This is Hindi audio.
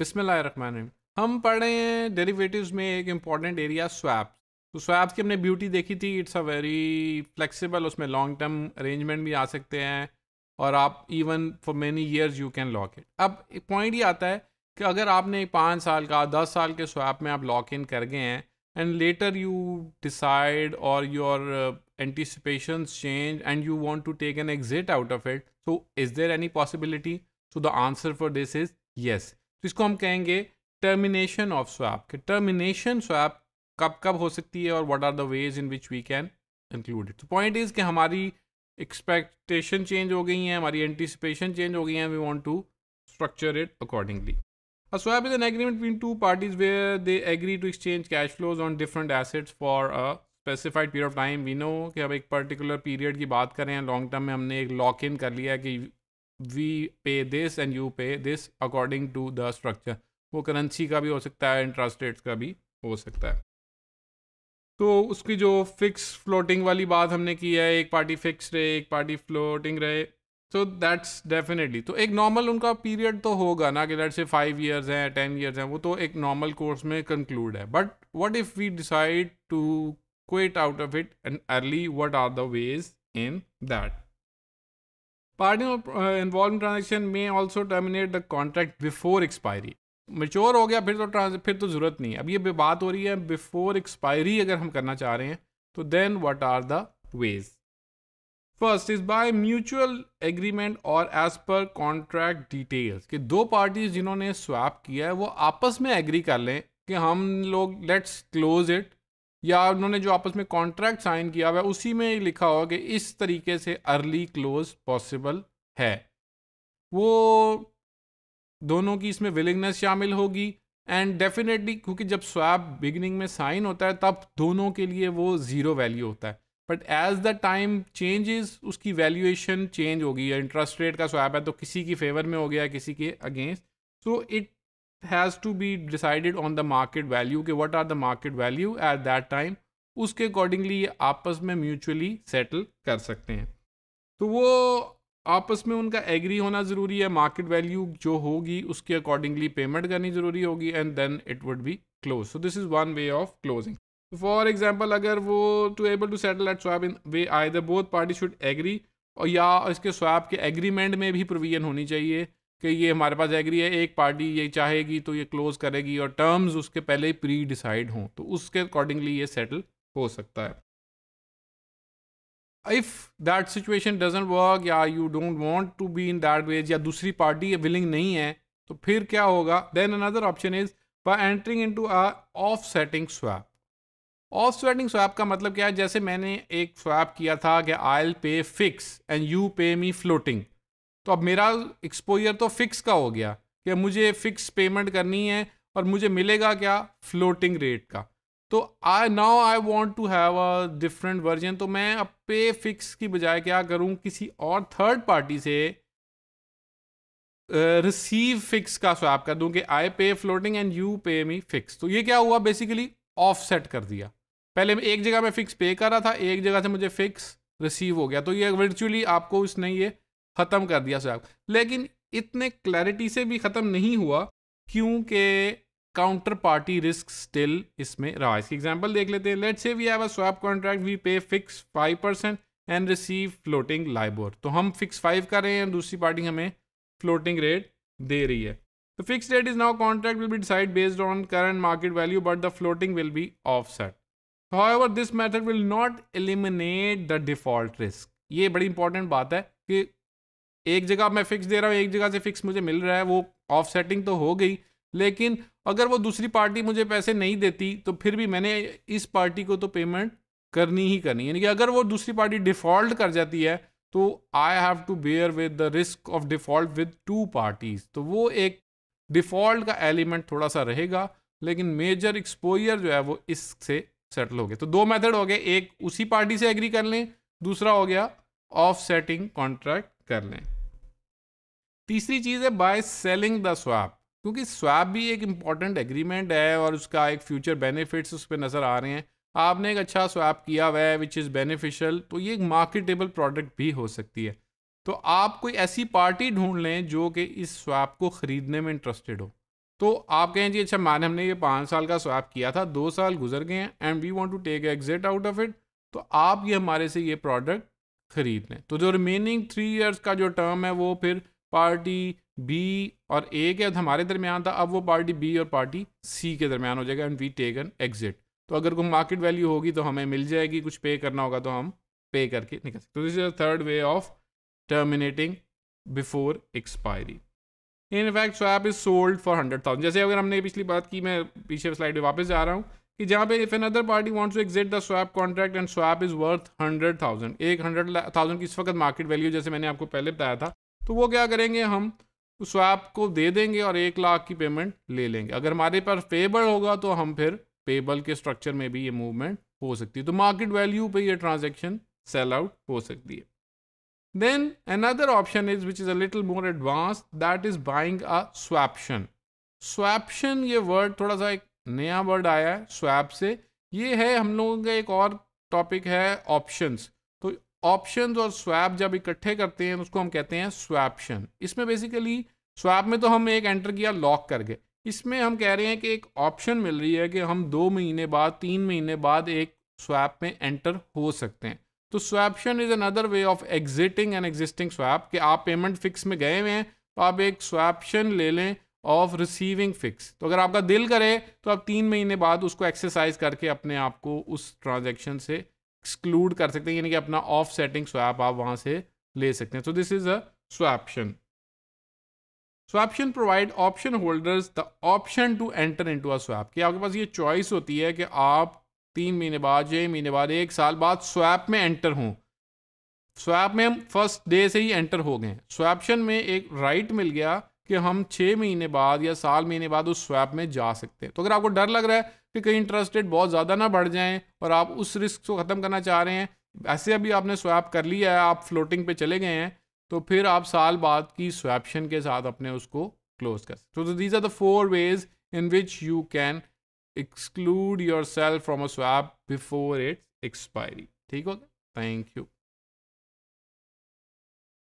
बिसमिल्ल हम पढ़े हैं डेरिवेटिव्स में एक इम्पॉर्टेंट एरिया स्वैप तो स्वैप की हमने ब्यूटी देखी थी इट्स अ वेरी फ्लेक्सिबल उसमें लॉन्ग टर्म अरेंजमेंट भी आ सकते हैं और आप even for many years you can lock it अब एक पॉइंट ये आता है कि अगर आपने पाँच साल का दस साल के स्वैप में आप लॉक इन कर गए हैं एंड लेटर यू डिसाइड और your anticipation change and you want to take an exit out of it so is there any possibility so the answer for this is yes तो इसको हम कहेंगे टर्मिनेशन ऑफ स्वैप कि टर्मिनेशन स्वैप कब कब हो सकती है और what are the ways in which we can include it point is कि हमारी एक्सपेक्टेशन चेंज हो गई हैं हमारी एंटिसिपेशन चेंज हो गई हैं we want to structure it accordingly swap is an agreement agreement two parties way they agree to exchange cash flows on different different for for a specified period of time. We कि अब एक पर्टिकुलर पीरियड की बात करें लॉन्ग टर्म में हमने एक लॉक इन कर लिया कि we pay this and you pay this according to the structure वो करेंसी का भी हो सकता है इंटरेस्ट रेट्स का भी हो सकता है तो उसकी जो फिक्स फ्लोटिंग वाली बात हमने की है एक पार्टी फिक्स रहे एक पार्टी फ्लोटिंग रहे सो दैट्स डेफिनेटली तो एक नॉर्मल उनका पीरियड तो होगा ना कि लेट्स से फाइव ईयर्स हैं टेन ईयर्स हैं वो तो एक नॉर्मल कोर्स में कंक्लूड है but what if we decide to quit out of it and early what are the ways in that party involve transaction में also terminate the contract before expiry mature हो गया फिर तो ट्रांस फिर तो ज़रूरत नहीं अब ये बात हो रही है बिफोर एक्सपायरी अगर हम करना चाह रहे हैं तो then what are the ways first is by mutual agreement और एज पर कॉन्ट्रैक्ट डिटेल्स कि दो पार्टीज जिन्होंने स्वैप किया है वो आपस में एग्री कर लें कि हम लोग लेट्स क्लोज इट या उन्होंने जो आपस में कॉन्ट्रैक्ट साइन किया हुआ है उसी में लिखा होगा कि इस तरीके से अर्ली क्लोज पॉसिबल है वो दोनों की इसमें विलिंगनेस शामिल होगी एंड डेफिनेटली क्योंकि जब स्वैप बिगिनिंग में साइन होता है तब दोनों के लिए वो ज़ीरो वैल्यू होता है but as the time changes उसकी वैल्यूएशन चेंज होगी या इंटरेस्ट रेट का स्वैप है तो किसी की फेवर में हो गया किसी के against so it has to be decided on the market value कि what are the market value at that time उसके अकॉर्डिंगली ये आपस में म्यूचुअली सेटल कर सकते हैं तो वो आपस में उनका एग्री होना ज़रूरी है मार्केट वैल्यू जो होगी उसके अकॉर्डिंगली पेमेंट करनी ज़रूरी होगी and then it would be close so this is one way of closing for example अगर वो to able to settle at swap in way I the both party should agree और या इसके स्वैप के एग्रीमेंट में भी प्रोविजन होनी चाहिए कि ये हमारे पास एग्री है एक पार्टी ये चाहेगी तो ये क्लोज़ करेगी और टर्म्स उसके पहले ही प्री डिसाइड हों तो उसके अकॉर्डिंगली ये सेटल हो सकता है if that situation doesn't work या you don't want to be in that ways या दूसरी पार्टी विलिंग नहीं है तो फिर क्या होगा then another option is by entering into a offsetting swap offsetting swap का मतलब क्या है जैसे मैंने एक स्वैप किया था कि I'll pay fix and you pay me floating तो अब मेरा एक्सपोजर तो फिक्स का हो गया कि मुझे फिक्स पेमेंट करनी है और मुझे मिलेगा क्या फ्लोटिंग रेट का तो I now I want to have a different version तो मैं अब पे फिक्स की बजाय क्या करूँ किसी और थर्ड पार्टी से रिसीव फिक्स का स्वैप कर दूं कि आई पे floating and you pay me fix तो ये क्या हुआ बेसिकली ऑफसेट कर दिया पहले एक जगह मैं फिक्स पे कर रहा था एक जगह से मुझे फिक्स रिसीव हो गया तो ये वर्चुअली आपको उसने ये ख़त्म कर दिया स्वैप लेकिन इतने क्लैरिटी से भी ख़त्म नहीं हुआ क्योंकि काउंटर पार्टी रिस्क स्टिल इसमें रहा इसकी एग्जांपल देख लेते हैं let say we have a swap contract we pay fix five percent and receive floating LIBOR तो हम फिक्स फाइव कर रहे हैं दूसरी पार्टी हमें फ्लोटिंग रेट दे रही है तो fix rate is now contract will be decide based on current market value but the floating will be offset ever this method will not eliminate the default risk ये बड़ी इंपॉर्टेंट बात है कि एक जगह मैं फिक्स दे रहा हूँ एक जगह से फिक्स मुझे मिल रहा है वो ऑफ सेटिंग तो हो गई लेकिन अगर वो दूसरी पार्टी मुझे पैसे नहीं देती तो फिर भी मैंने इस पार्टी को तो पेमेंट करनी ही करनी यानी कि अगर वो दूसरी पार्टी डिफॉल्ट कर जाती है तो I have to bear with the risk of default with two parties तो वो एक डिफॉल्ट का एलिमेंट थोड़ा सा रहेगा लेकिन मेजर एक्सपोजर जो है वो इससे सेटल हो गए तो दो मेथड हो गए एक उसी पार्टी से एग्री कर लें दूसरा हो गया ऑफ सेटिंग कॉन्ट्रैक्ट कर लें तीसरी चीज़ है बाय सेलिंग द स्वाप क्योंकि स्वाप भी एक इम्पॉर्टेंट एग्रीमेंट है और उसका एक फ्यूचर बेनिफिट्स उस पर नज़र आ रहे हैं आपने एक अच्छा स्वाप किया हुआ है विच इज़ बेनिफिशियल तो ये एक मार्केटेबल प्रोडक्ट भी हो सकती है तो आप कोई ऐसी पार्टी ढूंढ लें जो कि इस स्वाप को ख़रीदने में इंटरेस्टेड हो तो आप कहें जी अच्छा माने हमने ये पाँच साल का स्वाप किया था दो साल गुजर गए हैं and we want to take exit out of it तो आप ये हमारे से ये प्रोडक्ट ख़रीद लें तो जो रिमेनिंग थ्री ईयर्स का जो टर्म है वो फिर पार्टी बी और ए के हमारे दरमियान था अब वो पार्टी बी और पार्टी सी के दरमियान हो जाएगा and we take an exit तो अगर कोई मार्केट वैल्यू होगी तो हमें मिल जाएगी कुछ पे करना होगा तो हम पे करके निकल सकते तो this is third way of terminating before expiry in fact swap is sold for hundred thousand जैसे अगर हमने पिछली बात की मैं पीछे स्लाइड में वापस जा रहा हूँ कि जहाँ पे if another party wants to exit the swap contract and swap is worth hundred thousand एक हंड्रेड थाउजेंड की इस वक्त मार्केट वैल्यू जैसे मैंने आपको पहले बताया था तो वो क्या करेंगे हम उस ऐप को दे देंगे और एक लाख की पेमेंट ले लेंगे अगर हमारे पास पेबल होगा तो हम फिर पेबल के स्ट्रक्चर में भी ये मूवमेंट हो सकती है तो मार्केट वैल्यू पे ये ट्रांजेक्शन सेल आउट हो सकती है then another option is which is a little more advance that is buying a swaption swaption ये वर्ड थोड़ा सा एक नया वर्ड आया है स्वैप से ये है हम लोगों का एक और टॉपिक है ऑप्शंस ऑप्शन और स्वैप जब इकट्ठे करते हैं तो उसको हम कहते हैं स्वैप्शन इसमें बेसिकली स्वैप में तो हम एक एंटर किया लॉक करके इसमें हम कह रहे हैं कि एक ऑप्शन मिल रही है कि हम दो महीने बाद तीन महीने बाद एक स्वैप में एंटर हो सकते हैं तो swaption is another way of exiting and existing swap कि आप पेमेंट फिक्स में गए हुए हैं तो आप एक स्वैप्शन ले लें ऑफ रिसीविंग फिक्स तो अगर आपका दिल करे तो आप तीन महीने बाद उसको एक्सरसाइज करके अपने आप को उस ट्रांजेक्शन से एक्सक्लूड कर सकते हैं यानी कि अपना ऑफ सेटिंग स्वैप आप वहां से ले सकते हैं so this is a swaption swaption provide option holders the option to enter into a swap कि आपके पास ये चॉइस होती है कि आप तीन महीने बाद छह महीने बाद एक साल बाद स्वैप में एंटर हों स्वैप में हम फर्स्ट डे से ही एंटर हो गए स्वैप्शन में एक राइट right मिल गया कि हम छः महीने बाद या साल महीने बाद उस स्वैप में जा सकते हैं तो अगर आपको डर लग रहा है कि कहीं इंटरेस्ट रेट बहुत ज़्यादा ना बढ़ जाएं और आप उस रिस्क को ख़त्म करना चाह रहे हैं ऐसे अभी आपने स्वैप कर लिया है आप फ्लोटिंग पे चले गए हैं तो फिर आप साल बाद की स्वैप्शन के साथ अपने उसको क्लोज कर सकते तो these are the four ways in which you can exclude yourself from a swap before its expiry ठीक हो गया थैंक यू